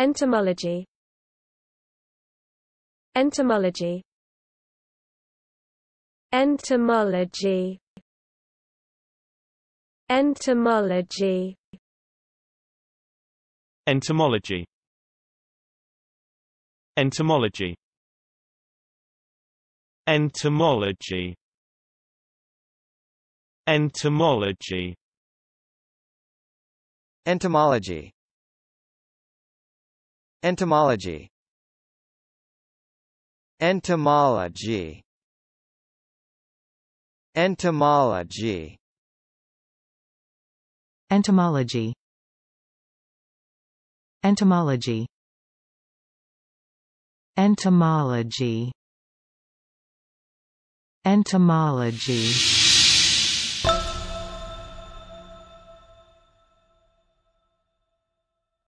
Entomology Entomology Entomology Entomology Entomology Entomology Entomology Entomology Entomology Entomology Entomology Entomology Entomology Entomology Entomology Entomology